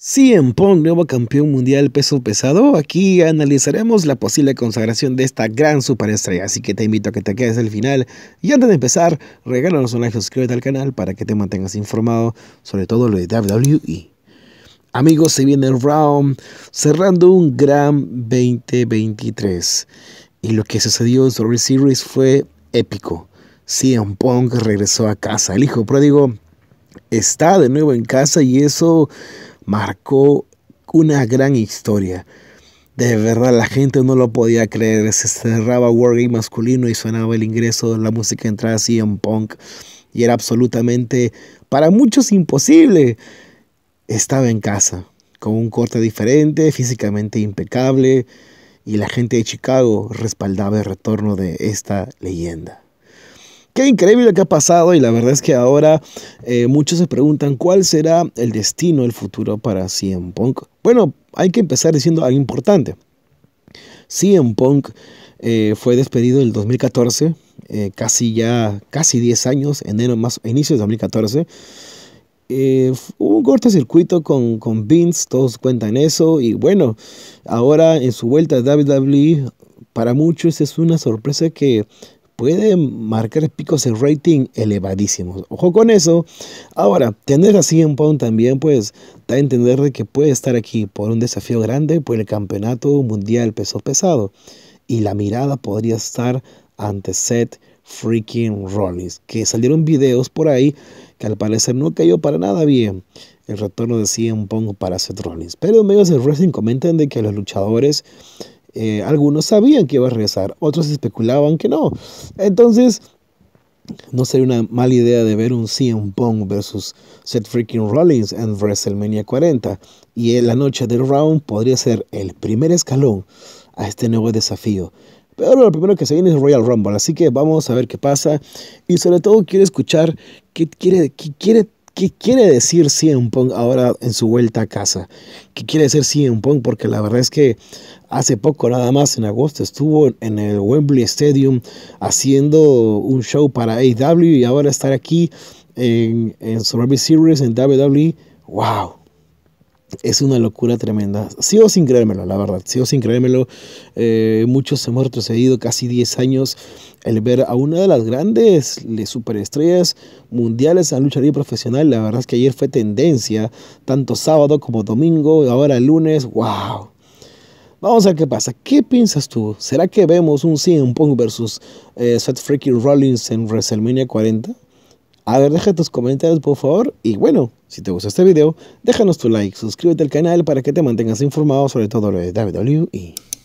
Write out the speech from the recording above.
CM Punk, nuevo campeón mundial peso pesado, aquí analizaremos la posible consagración de esta gran superestrella, así que te invito a que te quedes al final. Y antes de empezar, regálanos un like, suscríbete al canal para que te mantengas informado sobre todo lo de WWE. Amigos, se viene el round, cerrando un gran 2023. Y lo que sucedió en Story Series fue épico. CM Pong regresó a casa, el hijo pródigo está de nuevo en casa y eso marcó una gran historia. De verdad, la gente no lo podía creer. Se cerraba Wargame masculino y sonaba el ingreso de la música entrada así en punk. Y era absolutamente, para muchos, imposible. Estaba en casa, con un corte diferente, físicamente impecable. Y la gente de Chicago respaldaba el retorno de esta leyenda. Qué increíble que ha pasado y la verdad es que ahora eh, muchos se preguntan cuál será el destino, el futuro para CM Punk. Bueno, hay que empezar diciendo algo importante. CM Punk eh, fue despedido en el 2014, eh, casi ya, casi 10 años, enero más, inicio de 2014. hubo un cortocircuito con, con Vince, todos cuentan eso. Y bueno, ahora en su vuelta a W. E, para muchos es una sorpresa que puede marcar picos de rating elevadísimos. Ojo con eso. Ahora, tener a CM Pong también, pues, da a entender que puede estar aquí por un desafío grande por el campeonato mundial peso pesado. Y la mirada podría estar ante Seth freaking Rollins, que salieron videos por ahí que al parecer no cayó para nada bien el retorno de CM Pong para Seth Rollins. Pero medios de wrestling comentan de que los luchadores eh, algunos sabían que iba a regresar, otros especulaban que no. Entonces, no sería una mala idea de ver un CM Pong versus Seth Freaking Rollins en WrestleMania 40. Y en la noche del round podría ser el primer escalón a este nuevo desafío. Pero lo primero que se viene es Royal Rumble, así que vamos a ver qué pasa. Y sobre todo quiero escuchar qué quiere, qué quiere ¿Qué quiere decir CM Punk ahora en su vuelta a casa? ¿Qué quiere decir CM Punk? Porque la verdad es que hace poco, nada más en agosto, estuvo en el Wembley Stadium haciendo un show para AEW y ahora estar aquí en, en Survivor Series en WWE. ¡Wow! es una locura tremenda. Sigo sin creérmelo, la verdad. Sigo sin creérmelo. Eh, muchos hemos retrocedido casi 10 años. El ver a una de las grandes superestrellas mundiales en lucha profesional, la verdad es que ayer fue tendencia, tanto sábado como domingo, ahora lunes, wow. Vamos a ver qué pasa. ¿Qué piensas tú? ¿Será que vemos un CM Punk versus eh, Seth Freaking Rollins en WrestleMania 40? A ver, deja tus comentarios por favor. Y bueno, si te gustó este video, déjanos tu like, suscríbete al canal para que te mantengas informado sobre todo lo de WWE.